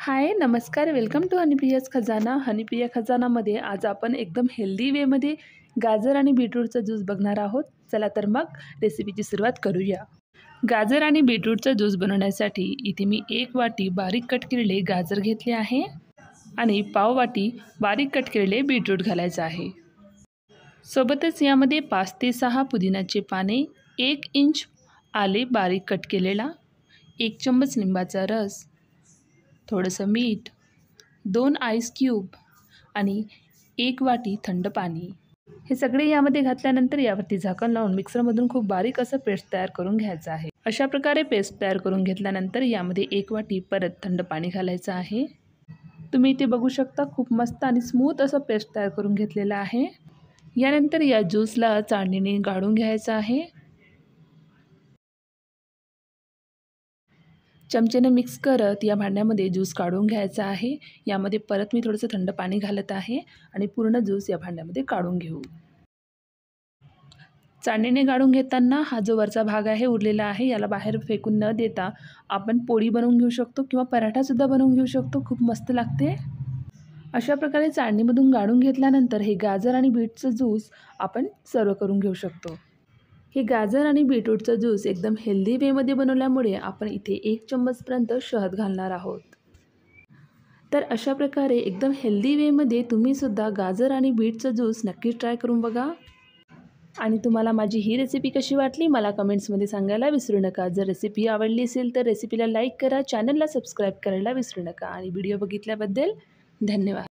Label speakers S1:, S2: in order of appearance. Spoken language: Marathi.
S1: हाय नमस्कार वेलकम टू हनीप्रियाज खजाना हनीप्रिया खजानामध्ये आज आपण एकदम हेल्दी वेमध्ये गाजर आणि बीटरूटचा ज्यूस बघणार आहोत चला तर मग रेसिपीची सुरुवात करूया गाजर आणि बीटरूटचा ज्यूस बनवण्यासाठी इथे मी एक वाटी बारीक कट केलेले गाजर घेतले आहे आणि पाव वाटी बारीक कट केलेले बीटरूट घालायचं आहे सोबतच यामध्ये पाच ते सहा पुदिन्याचे पाने एक इंच आले बारीक कट केलेला एक चम्मच लिंबाचा रस थोडंसं मीठ दोन आईस क्यूब आणि एक वाटी थंड पाणी हे सगळे यामध्ये घातल्यानंतर यावरती झाकण लावून मिक्सरमधून खूप बारीक असं पेस्ट तयार करून घ्यायचं आहे अशा प्रकारे पेस्ट तयार करून घेतल्यानंतर यामध्ये एक वाटी परत थंड पाणी घालायचं आहे तुम्ही इथे बघू शकता खूप मस्त आणि स्मूथ असं पेस्ट तयार करून घेतलेलं आहे यानंतर या ज्यूसला चाळणीने गाळून घ्यायचं आहे चमचेने मिक्स करत या भांड्यामध्ये ज्यूस काढून घ्यायचा आहे यामध्ये परत मी थोडंसं थंड पाणी घालत आहे आणि पूर्ण ज्यूस या भांड्यामध्ये काढून घेऊ चांडीने गाळून घेताना हा जो वरचा भाग आहे उरलेला आहे याला बाहेर फेकून न देता आपण पोळी बनवून घेऊ शकतो किंवा पराठासुद्धा बनवून घेऊ शकतो खूप मस्त लागते अशा प्रकारे चाळणीमधून गाळून घेतल्यानंतर हे गाजर आणि बीटचं ज्यूस आपण सर्व करून घेऊ शकतो हे गाजर आणि बीटरूटचा ज्यूस एकदम हेल्दी वेमध्ये बनवल्यामुळे आपण इथे एक चम्मचपर्यंत शहद घालणार आहोत तर अशा प्रकारे एकदम हेल्दी वेमध्ये तुम्हीसुद्धा गाजर आणि बीटचा ज्यूस नक्की ट्राय करून बघा आणि तुम्हाला माझी ही रेसिपी कशी वाटली मला कमेंट्समध्ये सांगायला विसरू नका जर रेसिपी आवडली असेल तर रेसिपीला लाईक करा चॅनलला सबस्क्राईब करायला विसरू नका आणि व्हिडिओ बघितल्याबद्दल धन्यवाद